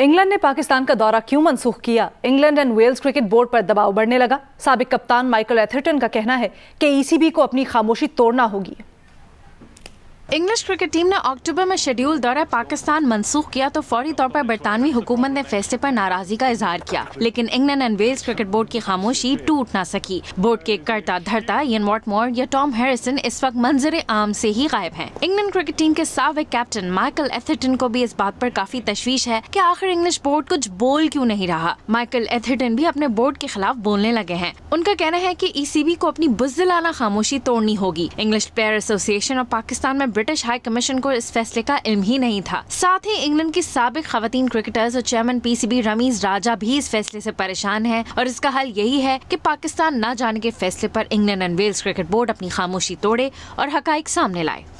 England ने पाकिस्तान का दौरा क्यों मनसूख किया England and Wales cricket board पर दबाव बढ़ने लगा सबक कप्तान माइकल एथरटन का कहना है कि ईसीबी e को अपनी खामोशी तोड़ना होगी इंग्लिश क्रिकेट टीम ने अक्टूबर में शेड्यूल दौरा पाकिस्तान मनसूख किया तो फौरी तौर पर बरतानवी हुकूमत ने फैसले पर नाराजगी का इजहार किया लेकिन England and Wales cricket board की खामोशी टूट ना सकी बोर्ड के करता धरता यन वॉटमोर या टॉम हैरिसन इस वक्त मंजर आम से ही गायब हैं। इंग्लैंड क्रिकेट टीम के सबक कैप्टन माइकल एथिटन को भी इस बात आरोप काफी तशवीश है की आखिर इंग्लिश बोर्ड कुछ बोल क्यूँ नहीं रहा माइकल एथिटन भी अपने बोर्ड के खिलाफ बोलने लगे है उनका कहना है की ई सी बी को अपनी बुजलाना खामोशी तोड़नी होगी इंग्लिश प्लेयर एसोसिएशन और पाकिस्तान में ब्रिटिश हाई कमीशन को इस फैसले का इल्म ही नहीं था साथ ही इंग्लैंड की सबक खातन क्रिकेटर्स और चेयरमैन पीसीबी रमीज राजा भी इस फैसले से परेशान हैं और इसका हल यही है कि पाकिस्तान न जाने के फैसले पर England and Wales cricket board अपनी खामोशी तोड़े और हकाइक सामने लाए